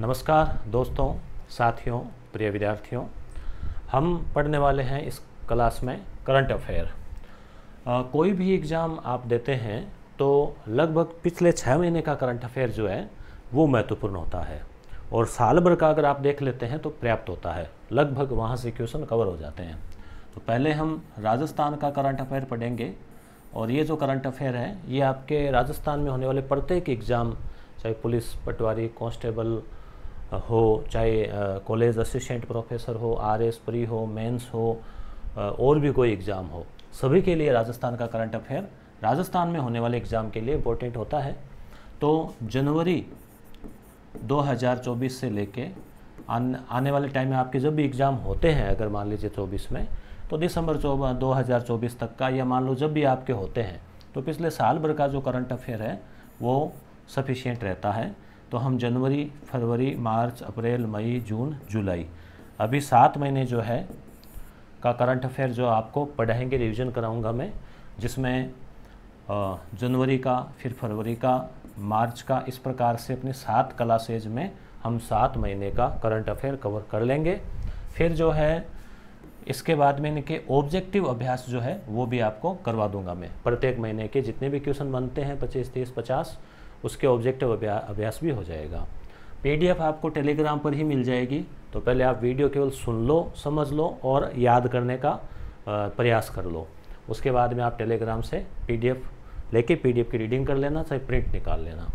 नमस्कार दोस्तों साथियों प्रिय विद्यार्थियों हम पढ़ने वाले हैं इस क्लास में करंट अफेयर कोई भी एग्ज़ाम आप देते हैं तो लगभग पिछले छः महीने का करंट अफेयर जो है वो महत्वपूर्ण होता है और साल भर का अगर आप देख लेते हैं तो पर्याप्त होता है लगभग वहाँ से क्वेश्चन कवर हो जाते हैं तो पहले हम राजस्थान का करंट अफेयर पढ़ेंगे और ये जो करंट अफेयर है ये आपके राजस्थान में होने वाले प्रत्येक एग्ज़ाम चाहे पुलिस पटवारी कांस्टेबल हो चाहे कॉलेज असिस्टेंट प्रोफेसर हो आर एस प्री हो मेंस हो और भी कोई एग्ज़ाम हो सभी के लिए राजस्थान का करंट अफेयर राजस्थान में होने वाले एग्ज़ाम के लिए इम्पोर्टेंट होता है तो जनवरी 2024 से लेके आने वाले टाइम में आपके जब भी एग्ज़ाम होते हैं अगर मान लीजिए चौबीस में तो दिसंबर दो हज़ार चौबीस तक का या मान लो जब भी आपके होते हैं तो पिछले साल भर का जो करंट अफेयर है वो सफिशियंट रहता है तो हम जनवरी फरवरी मार्च अप्रैल मई जून जुलाई अभी सात महीने जो है का करंट अफेयर जो आपको पढ़ाएंगे रिवीजन कराऊंगा मैं जिसमें जनवरी का फिर फरवरी का मार्च का इस प्रकार से अपने सात क्लासेज में हम सात महीने का करंट अफेयर कवर कर लेंगे फिर जो है इसके बाद में इनके ऑब्जेक्टिव अभ्यास जो है वो भी आपको करवा दूंगा मैं प्रत्येक महीने के जितने भी क्वेश्चन बनते हैं पच्चीस तीस पचास उसके ऑब्जेक्टिव अभ्या, अभ्यास भी हो जाएगा पीडीएफ आपको टेलीग्राम पर ही मिल जाएगी तो पहले आप वीडियो केवल सुन लो समझ लो और याद करने का प्रयास कर लो उसके बाद में आप टेलीग्राम से पीडीएफ लेके पीडीएफ की रीडिंग कर लेना चाहे प्रिंट निकाल लेना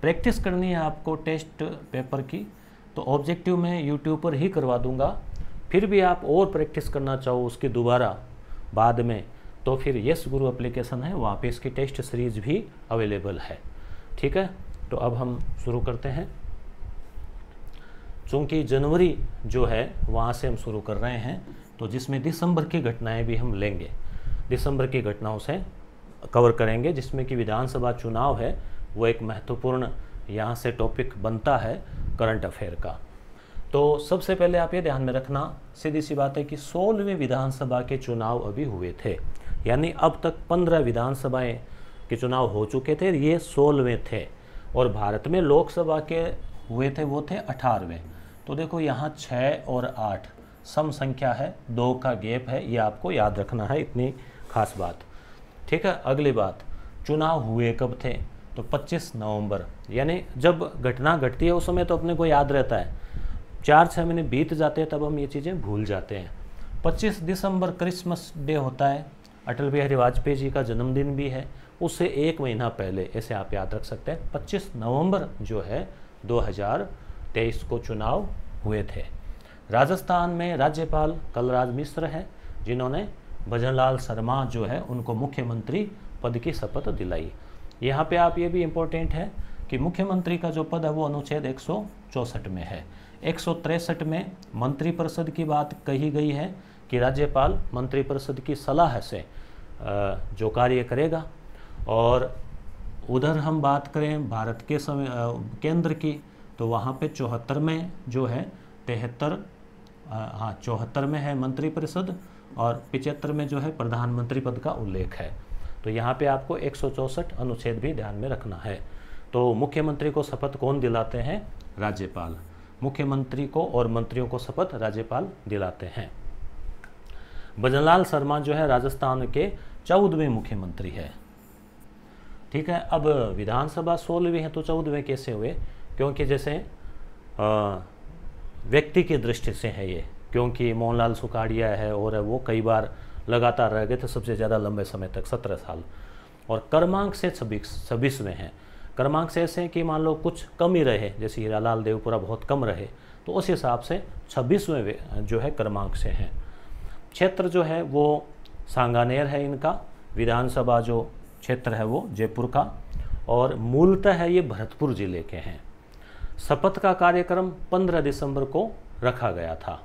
प्रैक्टिस करनी है आपको टेस्ट पेपर की तो ऑब्जेक्टिव मैं यूट्यूब पर ही करवा दूंगा फिर भी आप और प्रैक्टिस करना चाहो उसकी दोबारा बाद में तो फिर यस गुरु एप्लीकेशन है वहाँ पे इसकी टेस्ट सीरीज भी अवेलेबल है ठीक है तो अब हम शुरू करते हैं चूँकि जनवरी जो है वहाँ से हम शुरू कर रहे हैं तो जिसमें दिसंबर की घटनाएं भी हम लेंगे दिसंबर की घटनाओं से कवर करेंगे जिसमें कि विधानसभा चुनाव है वो एक महत्वपूर्ण यहाँ से टॉपिक बनता है करंट अफेयर का तो सबसे पहले आप ये ध्यान में रखना सीधी सी बात है कि सोलहवें विधानसभा के चुनाव अभी हुए थे यानी अब तक पंद्रह विधानसभाएं के चुनाव हो चुके थे ये सोलहवें थे और भारत में लोकसभा के हुए थे वो थे अठारहवें तो देखो यहाँ छः और आठ सम संख्या है दो का गैप है ये आपको याद रखना है इतनी खास बात ठीक है अगली बात चुनाव हुए कब थे तो 25 नवंबर यानी जब घटना घटती है उस समय तो अपने को याद रहता है चार छः महीने बीत जाते हैं तब हम ये चीज़ें भूल जाते हैं 25 दिसंबर क्रिसमस डे होता है अटल बिहारी वाजपेयी जी का जन्मदिन भी है उससे एक महीना पहले ऐसे आप याद रख सकते हैं 25 नवंबर जो है 2023 को चुनाव हुए थे राजस्थान में राज्यपाल कलराज मिश्र हैं जिन्होंने भजनलाल शर्मा जो है उनको मुख्यमंत्री पद की शपथ दिलाई यहाँ पे आप ये भी इम्पोर्टेंट है कि मुख्यमंत्री का जो पद है वो अनुच्छेद एक में है एक में मंत्रिपरिषद की बात कही गई है कि राज्यपाल मंत्रिपरिषद की सलाह से जो कार्य करेगा और उधर हम बात करें भारत के समय केंद्र की तो वहाँ पे चौहत्तर में जो है तिहत्तर हाँ चौहत्तर में है मंत्री परिषद और पिचहत्तर में जो है प्रधानमंत्री पद का उल्लेख है तो यहाँ पे आपको एक अनुच्छेद भी ध्यान में रखना है तो मुख्यमंत्री को शपथ कौन दिलाते हैं राज्यपाल मुख्यमंत्री को और मंत्रियों को शपथ राज्यपाल दिलाते हैं भजनलाल शर्मा जो है राजस्थान के चौदहवें मुख्यमंत्री है ठीक है अब विधानसभा सोलहवें हैं तो चौदहवें कैसे हुए क्योंकि जैसे व्यक्ति की दृष्टि से है ये क्योंकि मोहनलाल सुखाड़िया है और वो कई बार लगातार रह गए थे सबसे ज़्यादा लंबे समय तक सत्रह साल और क्रमांक से छब्बीस छब्बीसवें हैं क्रमांक से ऐसे हैं कि मान लो कुछ कम ही रहे जैसे हीरालाल देवपुरा बहुत कम रहे तो उस हिसाब से छब्बीसवें जो है क्रमांक से हैं क्षेत्र जो है वो सांगानेर है इनका विधानसभा जो क्षेत्र है वो जयपुर का और मूलतः है ये भरतपुर ज़िले के हैं शपथ का कार्यक्रम 15 दिसंबर को रखा गया था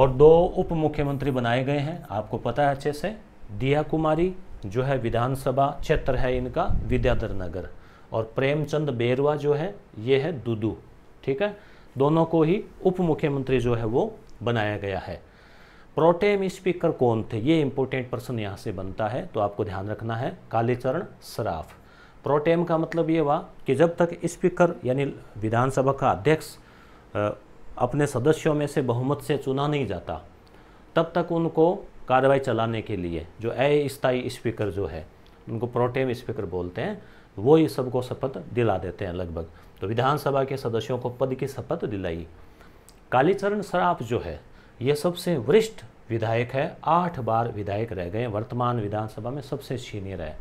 और दो उप मुख्यमंत्री बनाए गए हैं आपको पता है अच्छे से दिया कुमारी जो है विधानसभा क्षेत्र है इनका विद्याधर नगर और प्रेमचंद बेरवा जो है ये है दुदू ठीक है दोनों को ही उप मुख्यमंत्री जो है वो बनाया गया है प्रोटेम स्पीकर कौन थे ये इंपॉर्टेंट पर्सन यहाँ से बनता है तो आपको ध्यान रखना है कालीचरण सराफ प्रोटेम का मतलब ये हुआ कि जब तक स्पीकर यानी विधानसभा का अध्यक्ष अपने सदस्यों में से बहुमत से चुना नहीं जाता तब तक उनको कार्रवाई चलाने के लिए जो अस्थायी स्पीकर जो है उनको प्रोटेम स्पीकर बोलते हैं वो ये सबको शपथ दिला देते हैं लगभग तो विधानसभा के सदस्यों को पद की शपथ दिलाई कालीचरण सराफ जो है ये सबसे वरिष्ठ विधायक है आठ बार विधायक रह गए वर्तमान विधानसभा में सबसे सीनियर है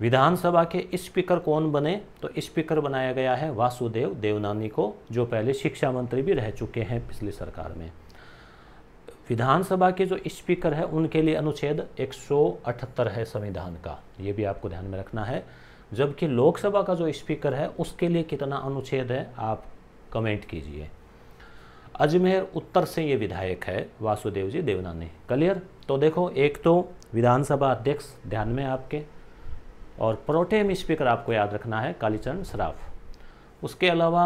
विधानसभा के स्पीकर कौन बने तो स्पीकर बनाया गया है वासुदेव देवनानी को जो पहले शिक्षा मंत्री भी रह चुके हैं पिछली सरकार में विधानसभा के जो स्पीकर है उनके लिए अनुच्छेद 178 है संविधान का ये भी आपको ध्यान में रखना है जबकि लोकसभा का जो स्पीकर है उसके लिए कितना अनुच्छेद है आप कमेंट कीजिए अजमेर उत्तर से ये विधायक है वासुदेव जी देवनानी क्लियर तो देखो एक तो विधानसभा अध्यक्ष ध्यान में आपके और प्रोटेम स्पीकर आपको याद रखना है कालीचरण सराफ उसके अलावा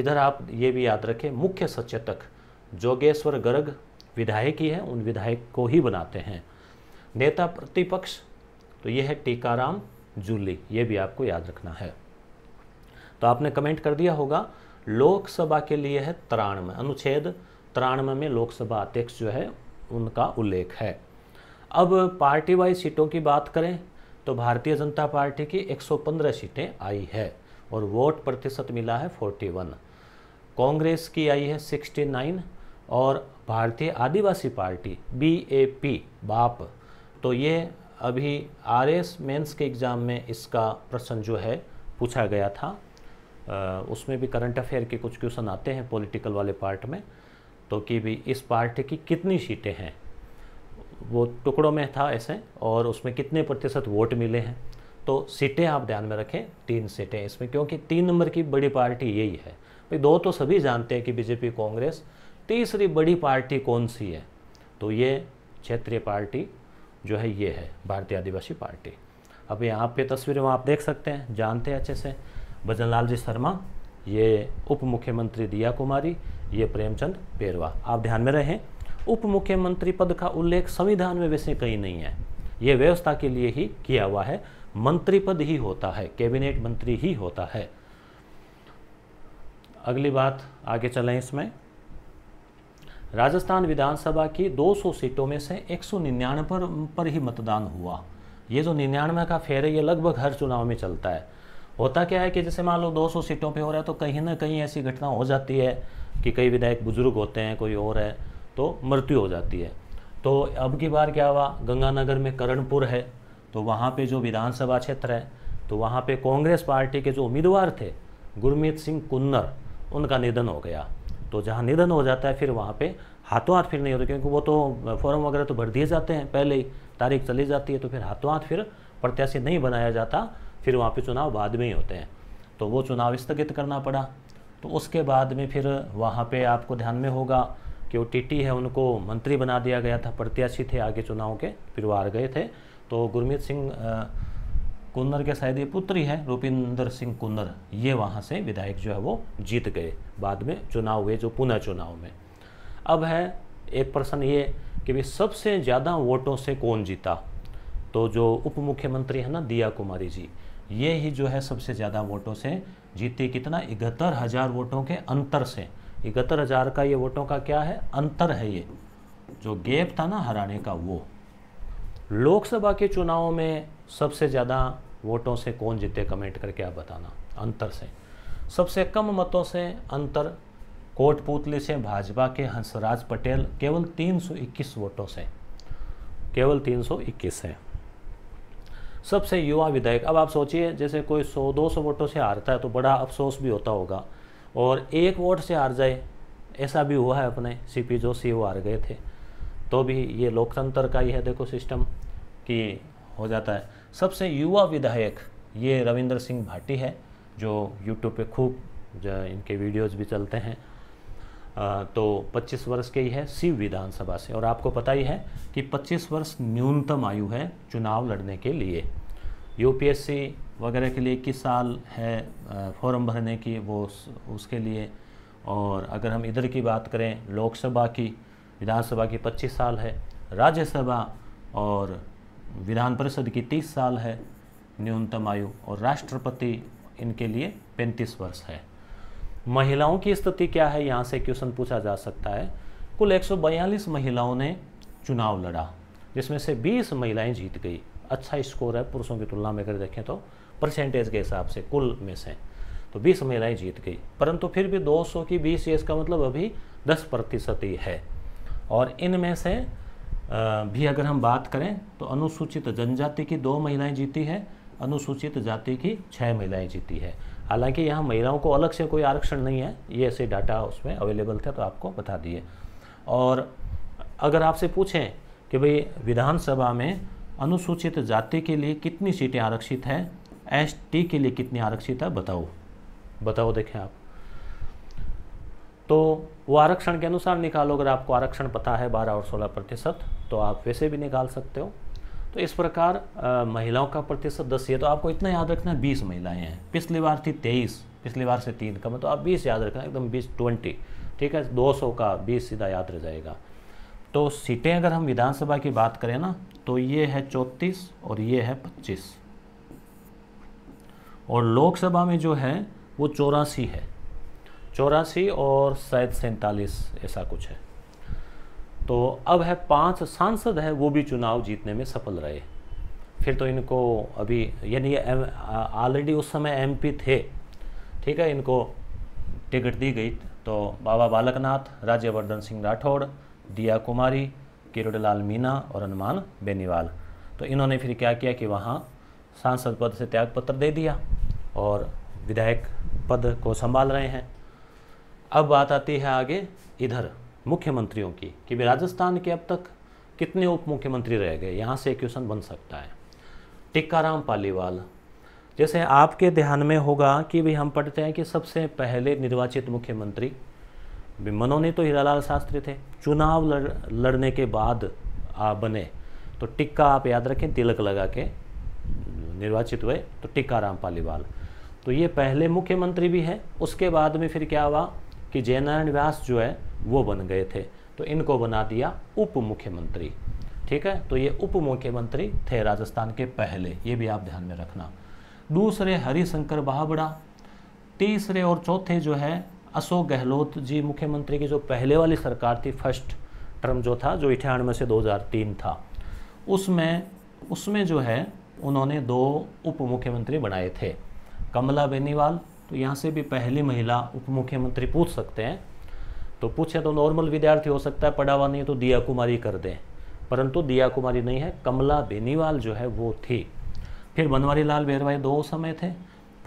इधर आप ये भी याद रखें मुख्य सचेतक जोगेश्वर गर्ग विधायक ही है उन विधायक को ही बनाते हैं नेता प्रतिपक्ष तो ये है टीकाराम जूली ये भी आपको याद रखना है तो आपने कमेंट कर दिया होगा लोकसभा के लिए है तिरानवे अनुच्छेद तिरानवे में लोकसभा अध्यक्ष जो है उनका उल्लेख है अब पार्टी वाइज सीटों की बात करें तो भारतीय जनता पार्टी की 115 सीटें आई है और वोट प्रतिशत मिला है 41 कांग्रेस की आई है 69 और Bharatiya Adivasi party B A P BAP तो ये अभी आर एस मेन्स के एग्ज़ाम में इसका प्रश्न जो है पूछा गया था उसमें भी करंट अफेयर के कुछ क्वेश्चन आते हैं पॉलिटिकल वाले पार्ट में तो कि भी इस पार्ट की कितनी सीटें हैं वो टुकड़ों में था ऐसे और उसमें कितने प्रतिशत वोट मिले हैं तो सीटें आप ध्यान में रखें तीन सीटें इसमें क्योंकि तीन नंबर की बड़ी पार्टी यही है भाई दो तो सभी जानते हैं कि बीजेपी कांग्रेस तीसरी बड़ी पार्टी कौन सी है तो ये क्षेत्रीय पार्टी जो है ये है भारतीय आदिवासी पार्टी अब यहाँ पे तस्वीरें वहाँ आप देख सकते हैं जानते हैं अच्छे से भजन लाल जी शर्मा ये उप मुख्यमंत्री दिया कुमारी ये प्रेमचंद पेरवा आप ध्यान में रहें उप मुख्यमंत्री पद का उल्लेख संविधान में वैसे कहीं नहीं है ये व्यवस्था के लिए ही किया हुआ है मंत्री पद ही होता है कैबिनेट मंत्री ही होता है अगली बात आगे चलें इसमें राजस्थान विधानसभा की 200 सीटों में से एक पर, पर ही मतदान हुआ ये जो निन्यानवे का फेर है ये लगभग हर चुनाव में चलता है होता क्या है कि जैसे मान लो 200 सीटों पे हो रहा है तो कहीं ना कहीं ऐसी घटना हो जाती है कि कई विधायक बुजुर्ग होते हैं कोई और है तो मृत्यु हो जाती है तो अब की बार क्या हुआ गंगानगर में करणपुर है तो वहाँ पे जो विधानसभा क्षेत्र है तो वहाँ पे कांग्रेस पार्टी के जो उम्मीदवार थे गुरमीत सिंह कुन्नर उनका निधन हो गया तो जहाँ निधन हो जाता है फिर वहाँ पर हाथों हाथ फिर नहीं होते क्योंकि वो तो फॉर्म वगैरह तो भर दिए जाते हैं पहले ही तारीख चली जाती है तो फिर हाथों हाथ फिर प्रत्याशी नहीं बनाया जाता फिर वहाँ पे चुनाव बाद में ही होते हैं तो वो चुनाव स्थगित करना पड़ा तो उसके बाद में फिर वहाँ पे आपको ध्यान में होगा कि वो टीटी है उनको मंत्री बना दिया गया था प्रत्याशी थे आगे चुनाव के फिर वो हार गए थे तो गुरमीत सिंह कुन्नर के शायद ये पुत्री है रूपिंदर सिंह कुन्नर ये वहाँ से विधायक जो है वो जीत गए बाद में चुनाव हुए जो पुनः चुनाव में अब है एक प्रश्न ये कि भाई सबसे ज़्यादा वोटों से कौन जीता तो जो उप मुख्यमंत्री है ना दिया कुमारी जी ये ही जो है सबसे ज़्यादा वोटों से जीते कितना इकहत्तर हज़ार वोटों के अंतर से इकहत्तर हज़ार का ये वोटों का क्या है अंतर है ये जो गैप था ना हराने का वो लोकसभा के चुनावों में सबसे ज़्यादा वोटों से कौन जीते कमेंट करके आप बताना अंतर से सबसे कम मतों से अंतर कोटपुतली से भाजपा के हंसराज पटेल केवल 321 वोटों से केवल 321 सौ है सबसे युवा विधायक अब आप सोचिए जैसे कोई 100 200 वोटों से हारता है तो बड़ा अफसोस भी होता होगा और एक वोट से हार जाए ऐसा भी हुआ है अपने सी पी जोशी वो हार गए थे तो भी ये लोकतंत्र का ही है देखो सिस्टम कि हो जाता है सबसे युवा विधायक ये रविंद्र सिंह भाटी है जो यूट्यूब पर खूब इनके वीडियोज़ भी चलते हैं तो 25 वर्ष के ही है शिव विधानसभा से और आपको पता ही है कि 25 वर्ष न्यूनतम आयु है चुनाव लड़ने के लिए यूपीएससी वगैरह के लिए किस साल है फॉर्म भरने की वो उस, उसके लिए और अगर हम इधर की बात करें लोकसभा की विधानसभा की 25 साल है राज्यसभा और विधान परिषद की 30 साल है न्यूनतम आयु और राष्ट्रपति इनके लिए 35 वर्ष है महिलाओं की स्थिति क्या है यहाँ से क्वेश्चन पूछा जा सकता है कुल 142 महिलाओं ने चुनाव लड़ा जिसमें से 20 महिलाएं जीत गई अच्छा स्कोर है पुरुषों की तुलना में अगर देखें तो परसेंटेज के हिसाब से कुल में से तो 20 महिलाएं जीत गई परंतु फिर भी 200 की 20 ये का मतलब अभी 10 प्रतिशत ही है और इनमें से भी अगर हम बात करें तो अनुसूचित जनजाति की दो महिलाएं जीती है अनुसूचित जाति की छः महिलाएं जीती है हालांकि यहाँ महिलाओं को अलग से कोई आरक्षण नहीं है ये ऐसे डाटा उसमें अवेलेबल था तो आपको बता दिए और अगर आपसे पूछें कि भाई विधानसभा में अनुसूचित जाति के लिए कितनी सीटें आरक्षित हैं एस टी के लिए कितनी आरक्षित है बताओ बताओ देखें आप तो वो आरक्षण के अनुसार निकालो अगर आपको आरक्षण पता है 12 और 16 प्रतिशत तो आप वैसे भी निकाल सकते हो तो इस प्रकार आ, महिलाओं का प्रतिशत दस है तो आपको इतना याद रखना है बीस महिलाएँ हैं पिछली बार थी तेईस पिछली बार से तीन कम है तो आप बीस याद रखना एकदम बीस ट्वेंटी ठीक है दो सौ का बीस सीधा याद रह जाएगा तो सीटें अगर हम विधानसभा की बात करें ना तो ये है चौतीस और ये है पच्चीस और लोकसभा में जो है वो चौरासी है चौरासी और शायद सैंतालीस ऐसा कुछ है तो अब है पांच सांसद है वो भी चुनाव जीतने में सफल रहे फिर तो इनको अभी यानी ऑलरेडी उस समय एमपी थे ठीक है इनको टिकट दी गई तो बाबा बालकनाथ राज्यवर्धन सिंह राठौड़ दिया कुमारी किरोडलाल मीना और हनुमान बेनीवाल तो इन्होंने फिर क्या किया कि वहाँ सांसद पद से त्यागपत्र दे दिया और विधायक पद को संभाल रहे हैं अब बात आती है आगे इधर मुख्यमंत्रियों की कि भी राजस्थान के अब तक कितने उप मुख्यमंत्री रह गए यहाँ से क्वेश्चन बन सकता है टिक्काराम पालीवाल जैसे आपके ध्यान में होगा कि भी हम पढ़ते हैं कि सबसे पहले निर्वाचित मुख्यमंत्री मनोनी तो हीरालाल शास्त्री थे चुनाव लड़, लड़ने के बाद आप बने तो टिक्का आप याद रखें तिलक लगा के निर्वाचित हुए तो टिक्का राम पालीवाल तो ये पहले मुख्यमंत्री भी हैं उसके बाद में फिर क्या हुआ कि जयनारायण व्यास जो है वो बन गए थे तो इनको बना दिया उप मुख्यमंत्री ठीक है तो ये उप मुख्यमंत्री थे राजस्थान के पहले ये भी आप ध्यान में रखना दूसरे हरिशंकर बाबड़ा तीसरे और चौथे जो है अशोक गहलोत जी मुख्यमंत्री की जो पहले वाली सरकार थी फर्स्ट टर्म जो था जो अठानवे से 2003 था उसमें उसमें जो है उन्होंने दो उप मुख्यमंत्री बनाए थे कमला बेनीवाल तो यहाँ से भी पहली महिला उप मुख्यमंत्री पूछ सकते हैं तो पूछे तो नॉर्मल विद्यार्थी हो सकता है पढ़ा हुआ नहीं तो दिया कुमारी कर दें परंतु दिया कुमारी नहीं है कमला बेनीवाल जो है वो थी फिर बनवारी लाल बेरवाई दो समय थे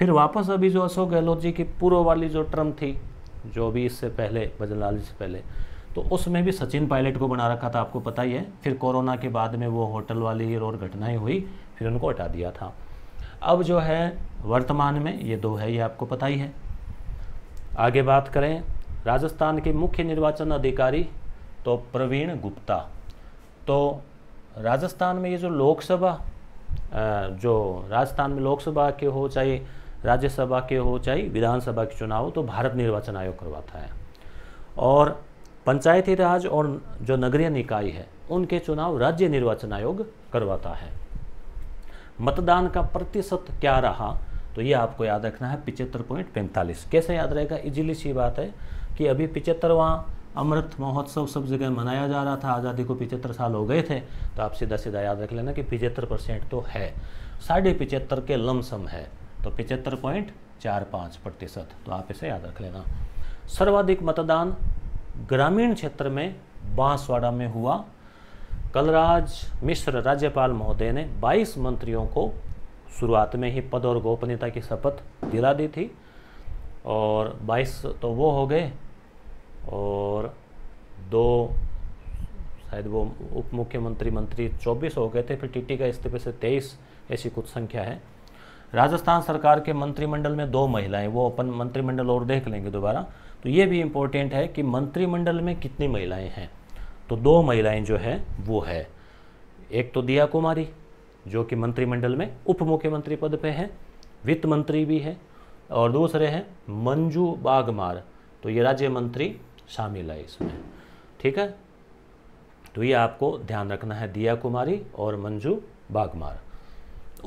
फिर वापस अभी जो अशोक गहलोत जी की पूर्व वाली जो टर्म थी जो भी इससे पहले भजन लाल जी से पहले तो उसमें भी सचिन पायलट को बना रखा था आपको पता ही है फिर कोरोना के बाद में वो होटल वाली और घटनाएं हुई फिर उनको हटा दिया था अब जो है वर्तमान में ये दो है ये आपको पता ही है आगे बात करें राजस्थान के मुख्य निर्वाचन अधिकारी तो प्रवीण गुप्ता तो राजस्थान में ये जो लोकसभा जो राजस्थान में लोकसभा के हो चाहे राज्यसभा के हो चाहे विधानसभा के चुनाव तो भारत निर्वाचन आयोग करवाता है और पंचायती राज और जो नगरीय निकाय है उनके चुनाव राज्य निर्वाचन आयोग करवाता है मतदान का प्रतिशत क्या रहा तो ये आपको याद रखना है पिचहत्तर पॉइंट पैंतालीस कैसे याद रहेगा इजीली सी बात है कि अभी पिचहत्तरवा अमृत महोत्सव सब जगह मनाया जा रहा था आज़ादी को पिचहत्तर साल हो गए थे तो आप सीधा सीधा याद रख लेना कि पिचहत्तर परसेंट तो है साढ़े पिचहत्तर के लमसम है तो पिचहत्तर पॉइंट चार पाँच प्रतिशत तो आप इसे याद रख लेना सर्वाधिक मतदान ग्रामीण क्षेत्र में बांसवाड़ा में हुआ कलराज मिश्र राज्यपाल महोदय ने 22 मंत्रियों को शुरुआत में ही पद और गोपनीयता की शपथ दिला दी थी और 22 तो वो हो गए और दो शायद वो उप मुख्यमंत्री मंत्री चौबीस हो गए थे फिर टीटी का इस्तीफे से तेईस ऐसी कुछ संख्या है राजस्थान सरकार के मंत्रिमंडल में दो महिलाएं वो अपन मंत्रिमंडल और देख लेंगे दोबारा तो ये भी इम्पोर्टेंट है कि मंत्रिमंडल में कितनी महिलाएं हैं तो दो महिलाएं जो है वो है एक तो दिया कुमारी जो कि मंत्रिमंडल में उप मुख्यमंत्री पद पे हैं वित्त मंत्री भी है और दूसरे हैं मंजू बागमार तो ये राज्य मंत्री शामिल है इसमें ठीक है तो ये आपको ध्यान रखना है दिया कुमारी और मंजू बागमार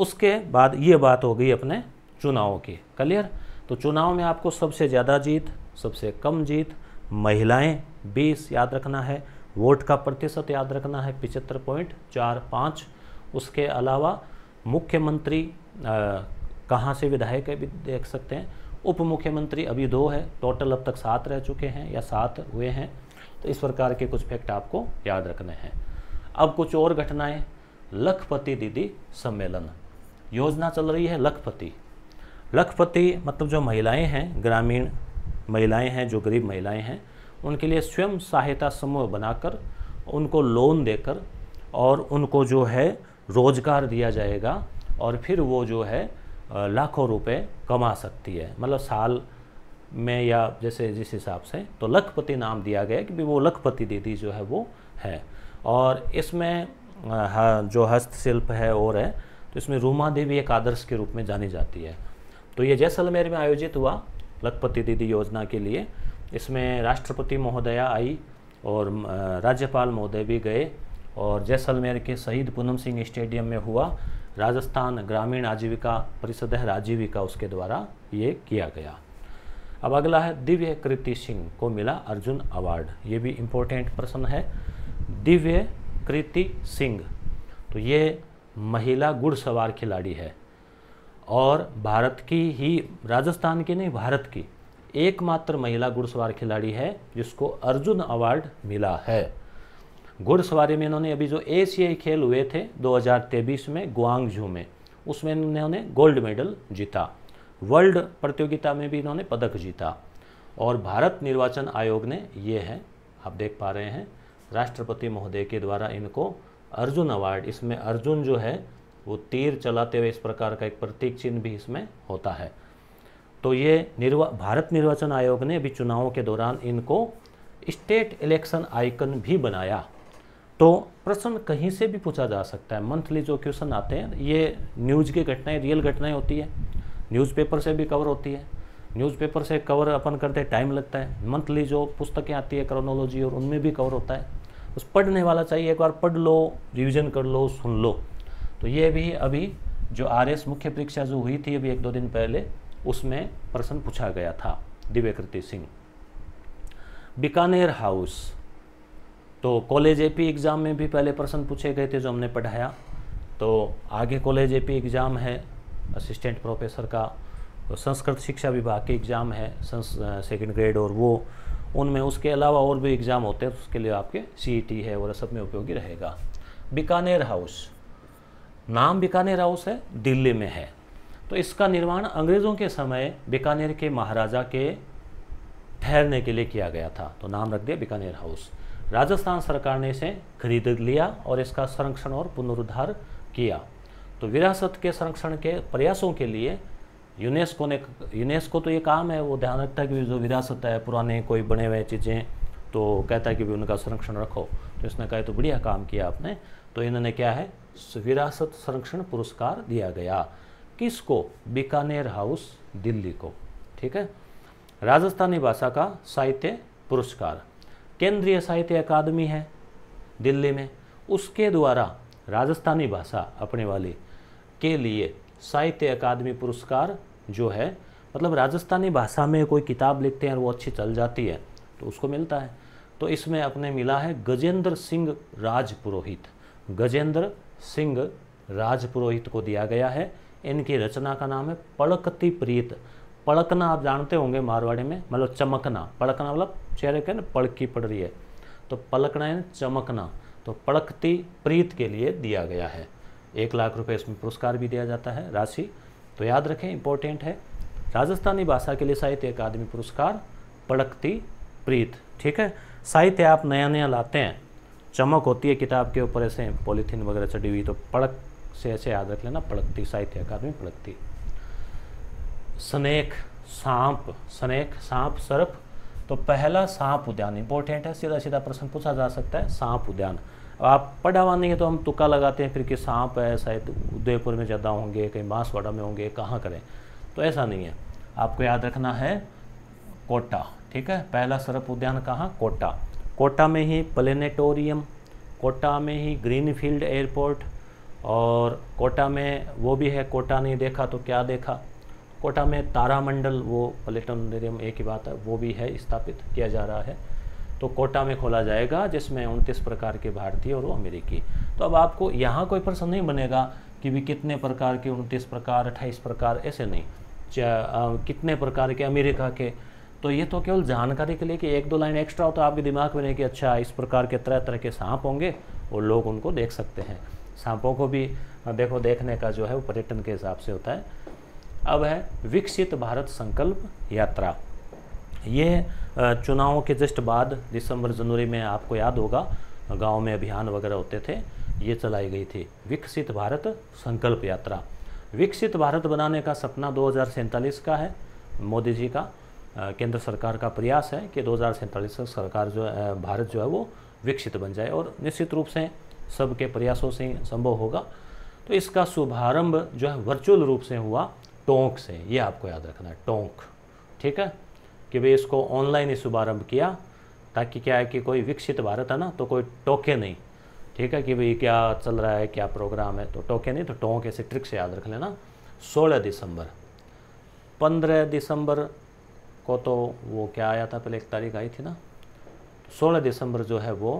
उसके बाद ये बात हो गई अपने चुनाव की क्लियर तो चुनाव में आपको सबसे ज़्यादा जीत सबसे कम जीत महिलाएं 20 याद रखना है वोट का प्रतिशत याद रखना है पिचहत्तर पॉइंट चार पाँच उसके अलावा मुख्यमंत्री कहाँ से विधायक है भी देख सकते हैं उप मुख्यमंत्री अभी दो है टोटल अब तक सात रह चुके हैं या सात हुए हैं तो इस प्रकार के कुछ फैक्ट आपको याद रखने हैं अब कुछ और घटनाएं लखपति दीदी सम्मेलन योजना चल रही है लखपति लखपति मतलब जो महिलाएं हैं ग्रामीण महिलाएं हैं जो गरीब महिलाएं हैं उनके लिए स्वयं सहायता समूह बनाकर उनको लोन देकर और उनको जो है रोज़गार दिया जाएगा और फिर वो जो है लाखों रुपए कमा सकती है मतलब साल में या जैसे जिस हिसाब से तो लखपति नाम दिया गया कि वो लखपति दीदी जो है वो है और इसमें जो हस्तशिल्प है और है तो इसमें रूमा देवी एक आदर्श के रूप में जानी जाती है तो ये जैसलमेर में आयोजित हुआ लखपति दीदी योजना के लिए इसमें राष्ट्रपति महोदया आई और राज्यपाल महोदय भी गए और जैसलमेर के शहीद पूनम सिंह स्टेडियम में हुआ राजस्थान ग्रामीण आजीविका परिषद है राजीविका उसके द्वारा ये किया गया अब अगला है दिव्य कृति सिंह को मिला अर्जुन अवार्ड ये भी इम्पोर्टेंट प्रश्न है दिव्य कृति सिंह तो ये महिला घुड़सवार खिलाड़ी है और भारत की ही राजस्थान की नहीं भारत की एकमात्र महिला घुड़सवार खिलाड़ी है जिसको अर्जुन अवार्ड मिला है घुड़सवारी में इन्होंने अभी जो एशियाई खेल हुए थे 2023 में गुआंगझू में उसमें इन्होंने गोल्ड मेडल जीता वर्ल्ड प्रतियोगिता में भी इन्होंने पदक जीता और भारत निर्वाचन आयोग ने ये है आप देख पा रहे हैं राष्ट्रपति महोदय के द्वारा इनको अर्जुन अवार्ड इसमें अर्जुन जो है वो तीर चलाते हुए इस प्रकार का एक प्रतीक चिन्ह भी इसमें होता है तो ये निर्वा भारत निर्वाचन आयोग ने अभी चुनावों के दौरान इनको स्टेट इलेक्शन आइकन भी बनाया तो प्रश्न कहीं से भी पूछा जा सकता है मंथली जो क्वेश्चन आते हैं ये न्यूज़ की घटनाएं रियल घटनाएं होती है न्यूज़पेपर से भी कवर होती है न्यूज़पेपर से कवर अपन करते टाइम लगता है मंथली जो पुस्तकें आती है क्रोनोलॉजी और उनमें भी कवर होता है उस पढ़ने वाला चाहिए एक बार पढ़ लो रिविज़न कर लो सुन लो तो ये भी अभी जो आर मुख्य परीक्षा जो हुई थी अभी एक दो दिन पहले उसमें प्रश्न पूछा गया था दिव्यकृति सिंह बीकानेर हाउस तो कॉलेज एपी एग्ज़ाम में भी पहले प्रश्न पूछे गए थे जो हमने पढ़ाया तो आगे कॉलेज पी एग्ज़ाम है असिस्टेंट प्रोफेसर का तो संस्कृत शिक्षा विभाग के एग्ज़ाम है सेकेंड ग्रेड और वो उनमें उसके अलावा और भी एग्ज़ाम होते हैं तो उसके लिए आपके सी e है वगैरह सब में उपयोगी रहेगा बीकानेर हाउस नाम बीकानेर हाउस है दिल्ली में है तो इसका निर्माण अंग्रेज़ों के समय बीकानेर के महाराजा के ठहरने के लिए किया गया था तो नाम रख दिया बीकानेर हाउस राजस्थान सरकार ने इसे खरीद लिया और इसका संरक्षण और पुनरुद्धार किया तो विरासत के संरक्षण के प्रयासों के लिए यूनेस्को ने यूनेस्को तो ये काम है वो ध्यान रखता है कि जो विरासत है पुराने कोई बने हुए चीज़ें तो कहता है कि भी उनका संरक्षण रखो तो इसने कहा तो बढ़िया काम किया आपने तो इन्होंने क्या है विरासत संरक्षण पुरस्कार दिया गया किसको बीकानेर हाउस दिल्ली को ठीक है राजस्थानी भाषा का साहित्य पुरस्कार केंद्रीय साहित्य अकादमी है दिल्ली में उसके द्वारा राजस्थानी भाषा अपने वाली के लिए साहित्य अकादमी पुरस्कार जो है मतलब राजस्थानी भाषा में कोई किताब लिखते हैं और वो अच्छी चल जाती है तो उसको मिलता है तो इसमें अपने मिला है गजेंद्र सिंह राजपुरोहित गजेंद्र सिंह राजपुरोहित को दिया गया है इनकी रचना का नाम है पड़कती प्रीत पड़कना आप जानते होंगे मारवाड़ी में मतलब चमकना पड़कना मतलब चेहरे के ना पड़की पड़ रही है तो पलकना है चमकना तो पड़कती प्रीत के लिए दिया गया है एक लाख रुपए इसमें पुरस्कार भी दिया जाता है राशि तो याद रखें इंपॉर्टेंट है राजस्थानी भाषा के लिए साहित्य अकादमी पुरस्कार पड़कती प्रीत ठीक है साहित्य आप नया नया लाते हैं चमक होती है किताब के ऊपर ऐसे पॉलीथीन वगैरह चढ़ी हुई तो पड़क से ऐसे याद रख लेना पड़कती साहित्य अकादमी पड़कती स्नेक सांप स्नेक सांप सर्फ तो पहला सांप उद्यान इंपॉर्टेंट है सीधा सीधा प्रश्न पूछा जा सकता है सांप उद्यान आप पढ़ा हुआ नहीं है तो हम तुक्का लगाते हैं फिर कि सांप है शायद उदयपुर में ज़्यादा होंगे कहीं बांसवाड़ा में होंगे कहाँ करें तो ऐसा नहीं है आपको याद रखना है कोटा ठीक है पहला सर्प उद्यान कहाँ कोटा कोटा में ही प्लेनेटोरियम कोटा में ही ग्रीनफील्ड एयरपोर्ट और कोटा में वो भी है कोटा नहीं देखा तो क्या देखा कोटा में तारामंडल वो प्लेटोरियम एक ही बात है वो भी है स्थापित किया जा रहा है तो कोटा में खोला जाएगा जिसमें उनतीस प्रकार के भारतीय और वो अमेरिकी तो अब आपको यहाँ कोई प्रश्न नहीं बनेगा कि भी कितने प्रकार के उनतीस प्रकार अट्ठाईस प्रकार ऐसे नहीं आ, कितने प्रकार के अमेरिका के तो ये तो केवल जानकारी के लिए कि एक दो लाइन एक्स्ट्रा हो तो आपके दिमाग में नहीं कि अच्छा इस प्रकार के तरह तरह के सांप होंगे और लोग उनको देख सकते हैं सांपों को भी देखो देखने का जो है वो पर्यटन के हिसाब से होता है अब है विकसित भारत संकल्प यात्रा ये चुनावों के जस्ट बाद दिसंबर जनवरी में आपको याद होगा गाँव में अभियान वगैरह होते थे ये चलाई गई थी विकसित भारत संकल्प यात्रा विकसित भारत बनाने का सपना दो का है मोदी जी का केंद्र सरकार का प्रयास है कि दो हज़ार सरकार जो है भारत जो है वो विकसित बन जाए और निश्चित रूप से सबके प्रयासों से संभव होगा तो इसका शुभारंभ जो है वर्चुअल रूप से हुआ टोंक से ये आपको याद रखना है टोंक ठीक है कि भाई इसको ऑनलाइन ही शुभारम्भ किया ताकि क्या है कि कोई विकसित भारत है ना तो कोई टोके नहीं ठीक है कि भाई क्या चल रहा है क्या प्रोग्राम है तो टोके नहीं तो टोंक ऐसे ट्रिक से याद रख लेना सोलह दिसंबर पंद्रह दिसंबर को तो वो क्या आया था पहले एक तारीख आई थी ना सोलह दिसंबर जो है वो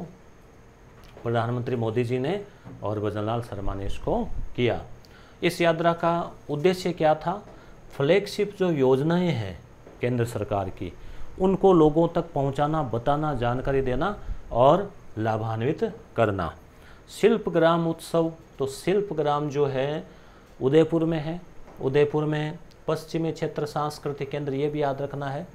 प्रधानमंत्री मोदी जी ने और भजनलाल शर्मा ने इसको किया इस यात्रा का उद्देश्य क्या था फ्लैगशिप जो योजनाएं हैं केंद्र सरकार की उनको लोगों तक पहुंचाना बताना जानकारी देना और लाभान्वित करना शिल्प ग्राम उत्सव तो शिल्प ग्राम जो है उदयपुर में है उदयपुर में पश्चिमी क्षेत्र सांस्कृतिक केंद्र ये भी याद रखना है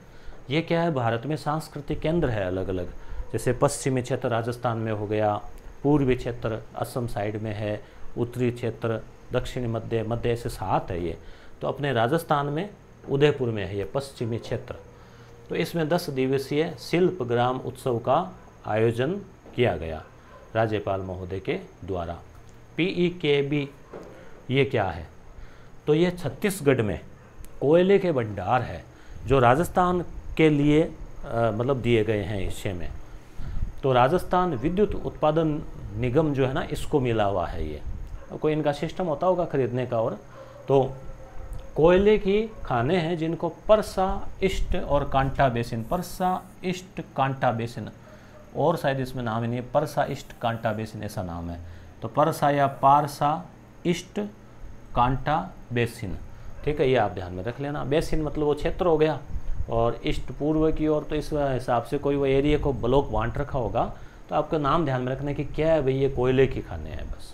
ये क्या है भारत में सांस्कृतिक केंद्र है अलग अलग जैसे पश्चिमी क्षेत्र राजस्थान में हो गया पूर्वी क्षेत्र असम साइड में है उत्तरी क्षेत्र दक्षिण मध्य मध्य ऐसे सात है ये तो अपने राजस्थान में उदयपुर में है ये पश्चिमी क्षेत्र तो इसमें दस दिवसीय शिल्प ग्राम उत्सव का आयोजन किया गया राज्यपाल महोदय के द्वारा पीई के बी ये क्या है तो ये छत्तीसगढ़ में कोयले के भंडार है जो राजस्थान के लिए आ, मतलब दिए गए हैं हिस्से में तो राजस्थान विद्युत उत्पादन निगम जो है ना इसको मिला हुआ है ये कोई इनका सिस्टम होता होगा खरीदने का और तो कोयले की खाने हैं जिनको परसा इष्ट और कांटा बेसिन परसा इष्ट कांटा बेसिन और शायद इसमें नाम ही नहीं है परसा इष्ट कांटा बेसिन ऐसा नाम है तो परसा या पारसा इष्ट कांटा बेसिन ठीक है ये आप ध्यान में रख लेना बेसिन मतलब वो क्षेत्र हो गया और इष्ट पूर्व की ओर तो इस हिसाब से कोई वो एरिया को ब्लॉक बांट रखा होगा तो आपका नाम ध्यान में रखना है कि क्या है भाई ये कोयले की खाने हैं बस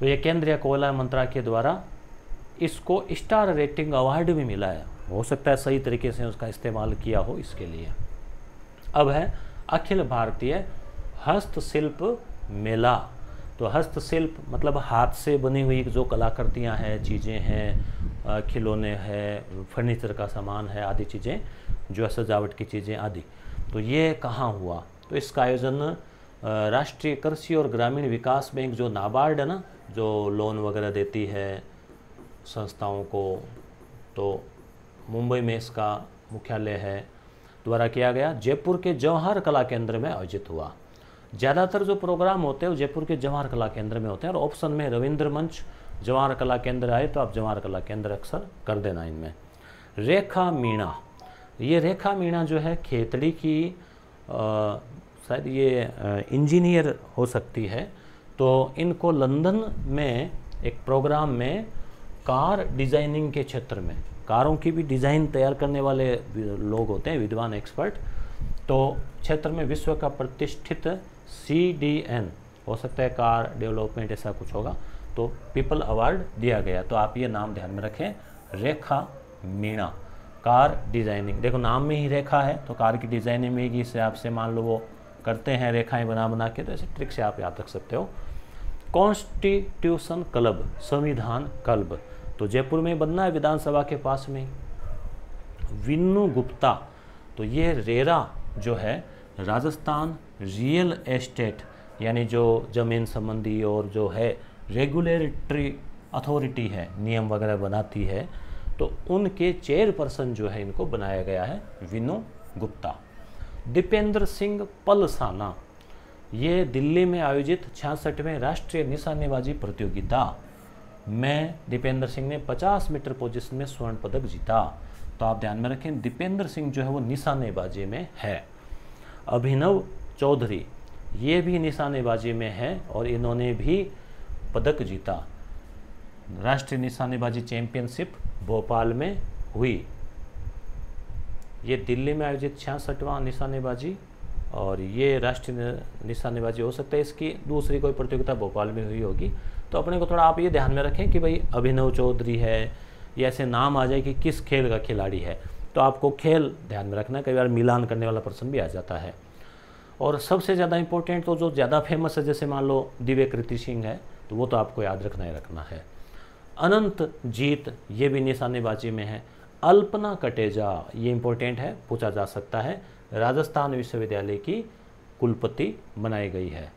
तो ये केंद्रीय कोयला मंत्रालय के द्वारा इसको स्टार रेटिंग अवार्ड भी मिला है हो सकता है सही तरीके से उसका इस्तेमाल किया हो इसके लिए अब है अखिल भारतीय हस्तशिल्प मेला तो हस्तशिल्प मतलब हाथ से बनी हुई जो कलाकृतियाँ हैं चीज़ें हैं खिलौने हैं फर्नीचर का सामान है आदि चीज़ें जो है सजावट की चीज़ें आदि तो ये कहाँ हुआ तो इसका आयोजन राष्ट्रीय कृषि और ग्रामीण विकास बैंक जो नाबार्ड है ना जो लोन वगैरह देती है संस्थाओं को तो मुंबई में इसका मुख्यालय है द्वारा किया गया जयपुर के जवाहर कला केंद्र में आयोजित हुआ ज़्यादातर जो प्रोग्राम होते हैं वो जयपुर के जवाहर कला केंद्र में होते हैं और ऑप्शन में रविंद्र मंच जवाहर कला केंद्र आए तो आप जवाहर कला केंद्र अक्सर कर देना इनमें रेखा मीणा ये रेखा मीणा जो है खेतड़ी की शायद ये इंजीनियर हो सकती है तो इनको लंदन में एक प्रोग्राम में कार डिज़ाइनिंग के क्षेत्र में कारों की भी डिज़ाइन तैयार करने वाले लोग होते हैं विद्वान एक्सपर्ट तो क्षेत्र में विश्व का प्रतिष्ठित सी डी एन हो सकता है कार डेवलपमेंट ऐसा कुछ होगा तो पीपल अवार्ड दिया गया तो आप ये नाम ध्यान में रखें रेखा मीणा कार डिज़ाइनिंग देखो नाम में ही रेखा है तो कार की डिज़ाइनिंग में ही से आपसे मान लो वो करते हैं रेखाएं बना बना के तो ऐसे ट्रिक से आप याद रख सकते हो कॉन्स्टिट्यूशन क्लब संविधान क्लब तो जयपुर में बनना है विधानसभा के पास में विन्नू गुप्ता तो ये रेरा जो है राजस्थान रियल एस्टेट यानी जो जमीन संबंधी और जो है रेगुलेटरी अथॉरिटी है नियम वगैरह बनाती है तो उनके चेयरपर्सन जो है इनको बनाया गया है विनु गुप्ता दीपेंद्र सिंह पलसाना ये दिल्ली में आयोजित छियासठवें राष्ट्रीय निशानेबाजी प्रतियोगिता में दीपेंद्र सिंह ने 50 मीटर पोजिशन में स्वर्ण पदक जीता तो आप ध्यान में रखें दीपेंद्र सिंह जो है वो निशानेबाजी में है अभिनव चौधरी ये भी निशानेबाजी में है और इन्होंने भी पदक जीता राष्ट्रीय निशानेबाजी चैंपियनशिप भोपाल में हुई ये दिल्ली में आयोजित छियासठवां निशानेबाजी और ये राष्ट्रीय निशानेबाजी हो सकता है इसकी दूसरी कोई प्रतियोगिता भोपाल में हुई होगी तो अपने को थोड़ा आप ये ध्यान में रखें कि भाई अभिनव चौधरी है या ऐसे नाम आ जाए कि किस खेल का खिलाड़ी है तो आपको खेल ध्यान में रखना कई बार मिलान करने वाला पर्सन भी आ जाता है और सबसे ज़्यादा इंपॉर्टेंट तो जो ज़्यादा फेमस है जैसे मान लो दिव्य कृति सिंह है तो वो तो आपको याद रखना ही रखना है अनंत जीत ये भी निशानेबाजी में है अल्पना कटेजा ये इम्पोर्टेंट है पूछा जा सकता है राजस्थान विश्वविद्यालय की कुलपति बनाई गई है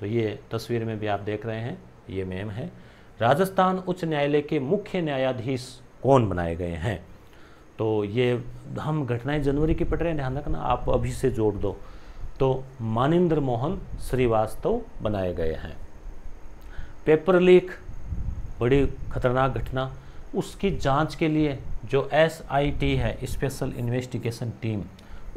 तो ये तस्वीर में भी आप देख रहे हैं ये मैम है राजस्थान उच्च न्यायालय के मुख्य न्यायाधीश कौन बनाए गए हैं तो ये हम घटनाएं जनवरी की पट रहे हैं ध्यान रखना आप अभी से जोड़ दो तो मानिंद्र मोहन श्रीवास्तव बनाए गए हैं पेपर लीक बड़ी खतरनाक घटना उसकी जांच के लिए जो एसआईटी है स्पेशल इन्वेस्टिगेशन टीम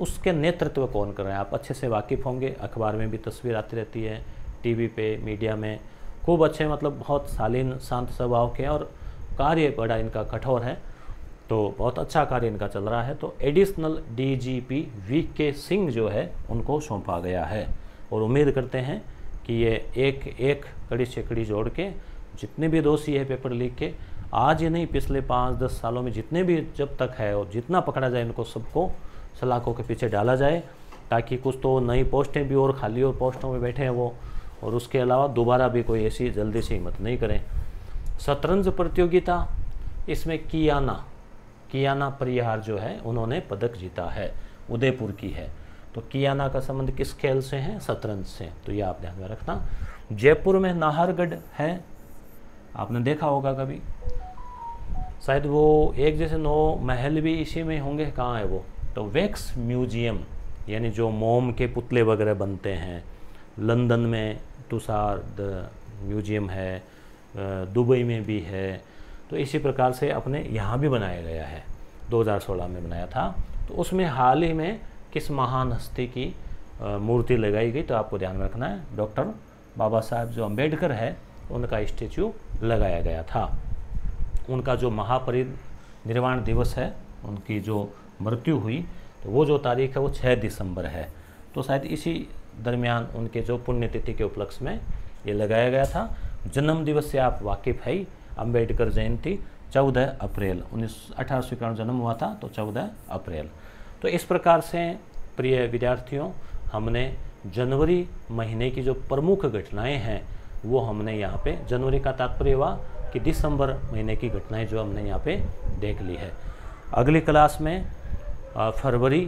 उसके नेतृत्व कौन कर रहे हैं आप अच्छे से वाकिफ़ होंगे अखबार में भी तस्वीर आती रहती है टीवी पे मीडिया में खूब अच्छे मतलब बहुत शालीन शांत स्वभाव के और कार्य बड़ा इनका कठोर है तो बहुत अच्छा कार्य इनका चल रहा है तो एडिशनल डीजीपी वी के सिंह जो है उनको सौंपा गया है और उम्मीद करते हैं कि ये एक एक कड़ी से कड़ी जोड़ के जितने भी दोषी है पेपर लीक के आज ही नहीं पिछले पाँच दस सालों में जितने भी जब तक है और जितना पकड़ा जाए इनको सबको सलाखों के पीछे डाला जाए ताकि कुछ तो नई पोस्टें भी और खाली और पोस्टों में बैठे हैं वो और उसके अलावा दोबारा भी कोई ऐसी जल्दी से हिम्मत नहीं करें शतरंज प्रतियोगिता इसमें कियाना कियाना परिहार जो है उन्होंने पदक जीता है उदयपुर की है तो कियाना का संबंध किस खेल से है शतरंज से तो ये आप ध्यान में रखना जयपुर में नाहरगढ़ है आपने देखा होगा कभी शायद वो एक जैसे नौ महल भी इसी में होंगे कहाँ है वो तो वैक्स म्यूजियम यानी जो मोम के पुतले वगैरह बनते हैं लंदन में तुषार म्यूजियम है दुबई में भी है तो इसी प्रकार से अपने यहाँ भी बनाया गया है 2016 में बनाया था तो उसमें हाल ही में किस महान हस्ती की मूर्ति लगाई गई तो आपको ध्यान में रखना है डॉक्टर बाबा साहब जो अम्बेडकर है उनका स्टेचू लगाया गया था उनका जो महापरिनिर्वाण दिवस है उनकी जो मृत्यु हुई तो वो जो तारीख है वो छः दिसंबर है तो शायद इसी दरमियान उनके जो पुण्यतिथि के उपलक्ष्य में ये लगाया गया था जन्म दिवस से आप वाकिफ़ है अम्बेडकर जयंती 14 अप्रैल उन्नीस अठारह सौ इक्यावन जन्म हुआ था तो 14 अप्रैल तो इस प्रकार से प्रिय विद्यार्थियों हमने जनवरी महीने की जो प्रमुख घटनाएं हैं वो हमने यहाँ पे जनवरी का तात्पर्य हुआ कि दिसंबर महीने की घटनाएं जो हमने यहाँ पे देख ली है अगली क्लास में फरवरी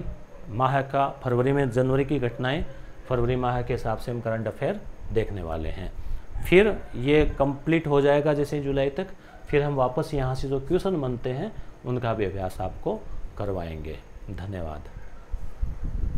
माह का फरवरी में जनवरी की घटनाएँ फरवरी माह के हिसाब से हम करंट अफेयर देखने वाले हैं फिर ये कंप्लीट हो जाएगा जैसे जुलाई तक फिर हम वापस यहाँ से जो क्वेश्चन बनते हैं उनका भी अभ्यास आपको करवाएंगे धन्यवाद